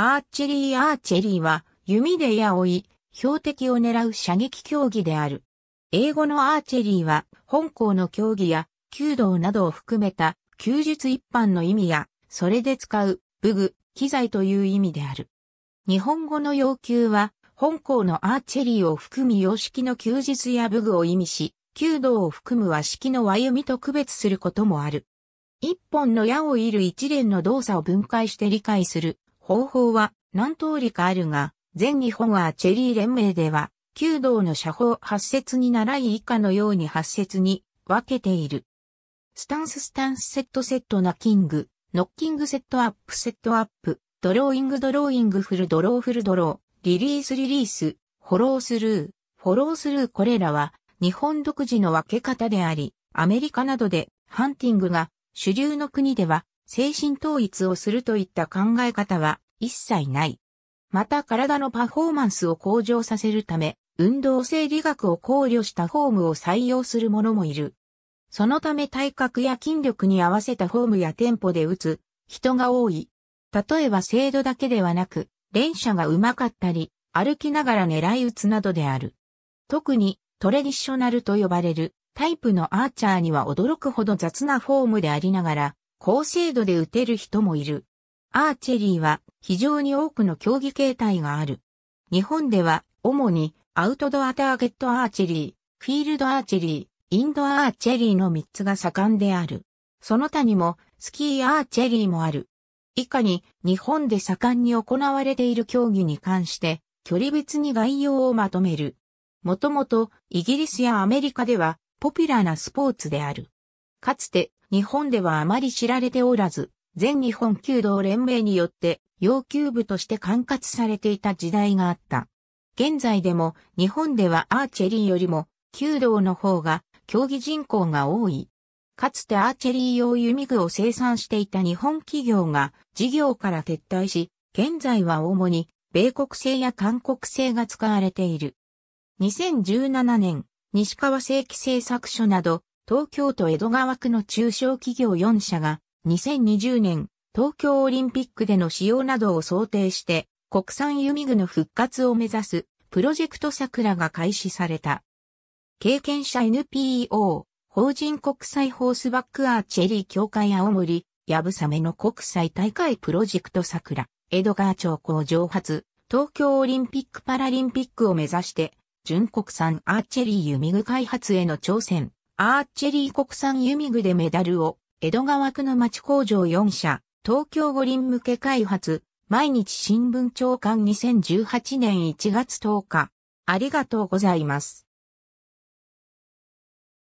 アーチェリーアーチェリーは弓で矢を追い、標的を狙う射撃競技である。英語のアーチェリーは本校の競技や弓道などを含めた弓術一般の意味や、それで使う武具、機材という意味である。日本語の要求は本校のアーチェリーを含む様式の休日や武具を意味し、弓道を含む和式の和弓と区別することもある。一本の矢を射る一連の動作を分解して理解する方法は何通りかあるが、全日本アーチェリー連盟では、弓道の射法発節に習い以下のように発節に分けている。スタンススタンスセットセットナッキング、ノッキングセットアップセットアップ、ドローイングドローイングフルドローフルドロー、リリースリリース、フォロースルー、フォロースルーこれらは日本独自の分け方であり、アメリカなどでハンティングが主流の国では精神統一をするといった考え方は一切ない。また体のパフォーマンスを向上させるため、運動生理学を考慮したフォームを採用する者もいる。そのため体格や筋力に合わせたフォームやテンポで打つ人が多い。例えば精度だけではなく、連射が上手かったり、歩きながら狙い撃つなどである。特にトレディショナルと呼ばれるタイプのアーチャーには驚くほど雑なフォームでありながら、高精度で打てる人もいる。アーチェリーは非常に多くの競技形態がある。日本では主にアウトドアターゲットアーチェリー、フィールドアーチェリー、インドアーチェリーの3つが盛んである。その他にもスキーアーチェリーもある。以下に日本で盛んに行われている競技に関して距離別に概要をまとめる。もともとイギリスやアメリカではポピュラーなスポーツである。かつて日本ではあまり知られておらず、全日本弓道連盟によって要求部として管轄されていた時代があった。現在でも日本ではアーチェリーよりも弓道の方が競技人口が多い。かつてアーチェリー用弓具を生産していた日本企業が事業から撤退し、現在は主に米国製や韓国製が使われている。2017年、西川正規製作所など東京都江戸川区の中小企業4社が、2020年、東京オリンピックでの使用などを想定して、国産弓具の復活を目指す、プロジェクト桜が開始された。経験者 NPO、法人国際ホースバックアーチェリー協会青森、やぶさめの国際大会プロジェクト桜、江戸川町工場発、東京オリンピック・パラリンピックを目指して、純国産アーチェリー弓具開発への挑戦。アーチェリー国産ユミグでメダルを、江戸川区の町工場4社、東京五輪向け開発、毎日新聞長官2018年1月10日。ありがとうございます。